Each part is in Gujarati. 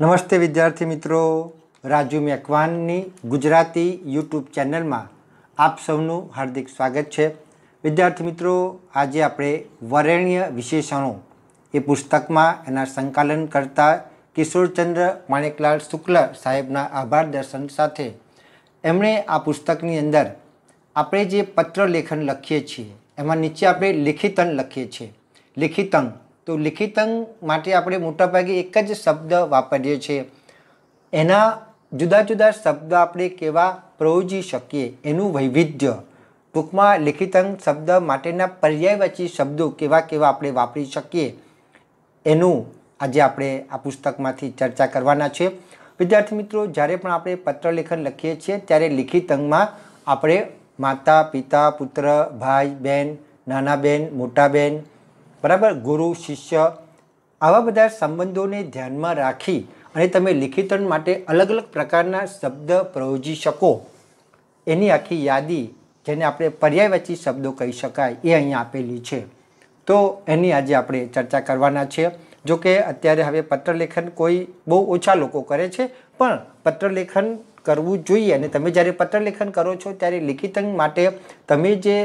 નમસ્તે વિદ્યાર્થી મિત્રો રાજુ મેકવાનની ગુજરાતી યુટ્યુબ ચેનલમાં આપ સૌનું હાર્દિક સ્વાગત છે વિદ્યાર્થી મિત્રો આજે આપણે વરેણ્ય વિશેષણો એ પુસ્તકમાં એના સંકલન કરતા કિશોરચંદ્ર માણેકલાલ શુક્લ સાહેબના આભાર દર્શન સાથે એમણે આ પુસ્તકની અંદર આપણે જે પત્ર લેખન લખીએ છીએ એમાં નીચે આપણે લેખિતન લખીએ છીએ લેખિતંગ તો લિખિતાંગ માટે આપણે મોટાભાગે એક જ શબ્દ વાપરીએ છીએ એના જુદા જુદા શબ્દ આપણે કેવા પ્રયોજી શકીએ એનું વૈવિધ્ય ટૂંકમાં લિખિતાંગ શબ્દ માટેના પર્યાયવાચી શબ્દો કેવા કેવા આપણે વાપરી શકીએ એનું આજે આપણે આ પુસ્તકમાંથી ચર્ચા કરવાના છે વિદ્યાર્થી મિત્રો જ્યારે પણ આપણે પત્રલેખન લખીએ છીએ ત્યારે લિખિતાંગમાં આપણે માતા પિતા પુત્ર ભાઈ બહેન નાના બહેન મોટા બહેન બરાબર ગુરુ શિષ્ય આવા બધા સંબંધોને ધ્યાનમાં રાખી અને તમે લિખિતણ માટે અલગ અલગ પ્રકારના શબ્દ પ્રયોજી શકો એની આખી યાદી જેને આપણે પર્યાયવાચી શબ્દો કહી શકાય એ અહીં આપેલી છે તો એની આજે આપણે ચર્ચા કરવાના છે જો કે અત્યારે હવે પત્રલેખન કોઈ બહુ ઓછા લોકો કરે છે પણ પત્રલેખન કરવું જોઈએ અને તમે જ્યારે પત્ર લેખન કરો છો ત્યારે લિખિતંગ માટે તમે જે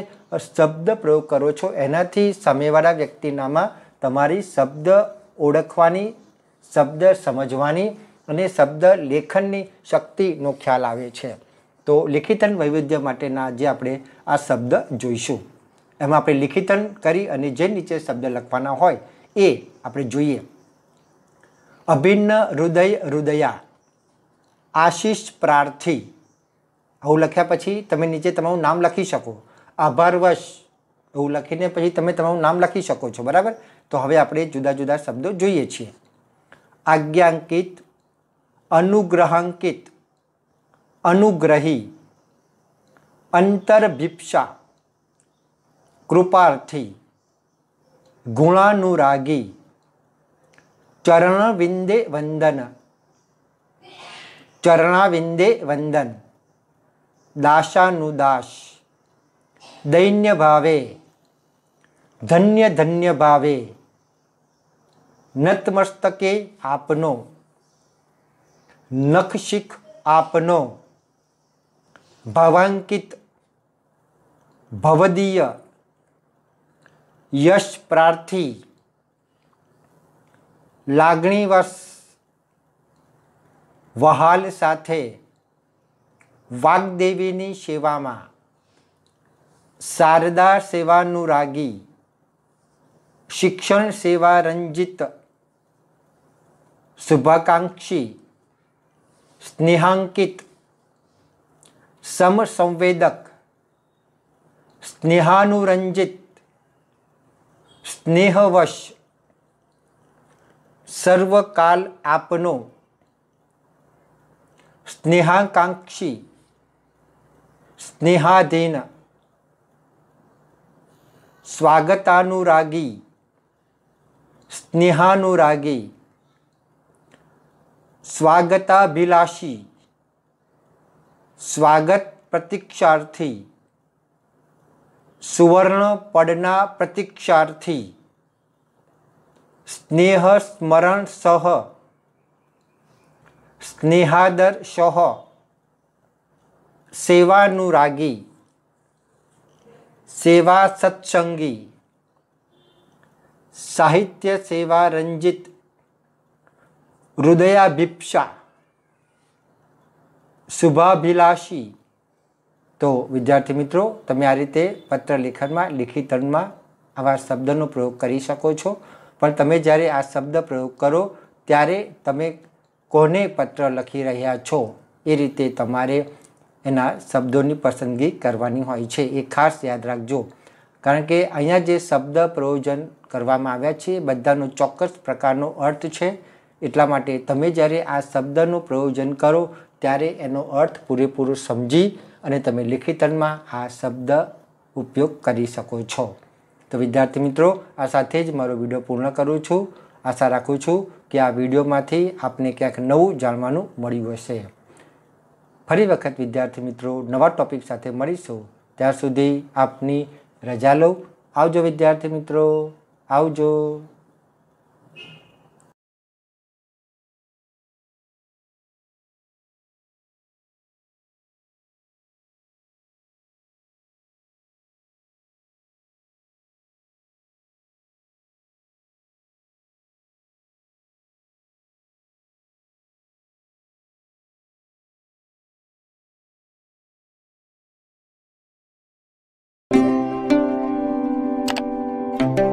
શબ્દ પ્રયોગ કરો છો એનાથી સામેવાળા વ્યક્તિનામાં તમારી શબ્દ ઓળખવાની શબ્દ સમજવાની અને શબ્દ લેખનની શક્તિનો ખ્યાલ આવે છે તો લિખિતન વૈવિધ્ય માટેના આજે આપણે આ શબ્દ જોઈશું એમાં આપણે લિખિતન કરી અને જે નીચે શબ્દ લખવાના હોય એ આપણે જોઈએ અભિન્ન હૃદય હૃદયા આશિષ પ્રાર્થી આવું લખ્યા પછી તમે નીચે તમારું નામ લખી શકો આભારવશ એવું લખીને પછી તમે તમારું નામ લખી શકો છો બરાબર તો હવે આપણે જુદા જુદા શબ્દો જોઈએ છીએ આજ્ઞાંકિત અનુગ્રહાંકિત અનુગ્રહી અંતરભિપ્સા કૃપાર્થી ગુણાનુરાગી ચરણવિંદે વંદન चरणाविंदे वंदन दाशानुदाश दैन्य भावे धन्य धन्य भावे नतमस्तके आपनो नखशिख आपनो भवांकित भवदीय यश प्रार्थी लागणीवश વહાલ સાથે વાગદેવીની સેવામાં શારદા સેવાનુરાગી શિક્ષણ સેવા રંજિત શુભાકાંક્ષી સ્નેહાંકિત સમસંવેદક સ્નેહાનુરંજિત સ્નેહવશ સર્વકાલ આપનો સ્નેહાકાંક્ષી સ્નેહાધીન સ્વાગતાનુરાગી સ્નેહાનુરાગી સ્વાગતાભિલાષી સ્વાગત પ્રતિક્ષાર્થી સુવર્ણ પડના પ્રતીક્ષાર્થી સ્નેહ સ્મરણ સહ સ્નેહાદર શહ સેવાનુરાગી સેવા સત્સંગી સાહિત્ય સેવા રંજિત હૃદયાભિપ્સા શુભાભિલાષી તો વિદ્યાર્થી મિત્રો તમે આ રીતે પત્ર લેખનમાં લિખિતણમાં આવા શબ્દનો પ્રયોગ કરી શકો છો પણ તમે જ્યારે આ શબ્દ પ્રયોગ કરો ત્યારે તમે કોને પત્ર લખી રહ્યા છો એ રીતે તમારે એના શબ્દોની પસંદગી કરવાની હોય છે એ ખાસ યાદ રાખજો કારણ કે અહીંયા જે શબ્દ પ્રયોજન કરવામાં આવ્યા છે એ બધાનો ચોક્કસ પ્રકારનો અર્થ છે એટલા માટે તમે જ્યારે આ શબ્દનું પ્રયોજન કરો ત્યારે એનો અર્થ પૂરેપૂરો સમજી અને તમે લેખિતનમાં આ શબ્દ ઉપયોગ કરી શકો છો તો વિદ્યાર્થી મિત્રો આ સાથે જ મારો વિડીયો પૂર્ણ કરું છું આશા રાખું છું કે આ વિડીયોમાંથી આપને ક્યાંક નવું જાણવાનું મળ્યું હશે ફરી વખત વિદ્યાર્થી મિત્રો નવા ટોપિક સાથે મળીશું ત્યાં સુધી આપની રજા લઉં આવજો વિદ્યાર્થી મિત્રો આવજો Thank you.